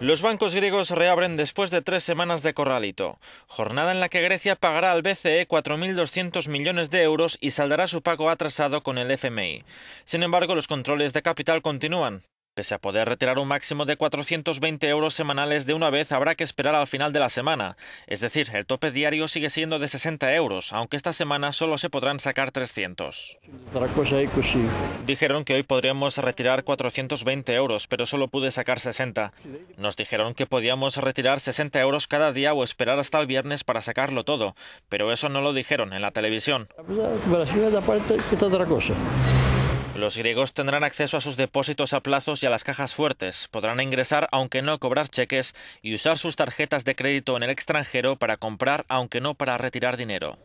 Los bancos griegos reabren después de tres semanas de corralito, jornada en la que Grecia pagará al BCE 4.200 millones de euros y saldará su pago atrasado con el FMI. Sin embargo, los controles de capital continúan. Pese a poder retirar un máximo de 420 euros semanales de una vez, habrá que esperar al final de la semana. Es decir, el tope diario sigue siendo de 60 euros, aunque esta semana solo se podrán sacar 300. Pues dijeron que hoy podríamos retirar 420 euros, pero solo pude sacar 60. Nos dijeron que podíamos retirar 60 euros cada día o esperar hasta el viernes para sacarlo todo, pero eso no lo dijeron en la televisión. Los griegos tendrán acceso a sus depósitos a plazos y a las cajas fuertes. Podrán ingresar aunque no cobrar cheques y usar sus tarjetas de crédito en el extranjero para comprar aunque no para retirar dinero.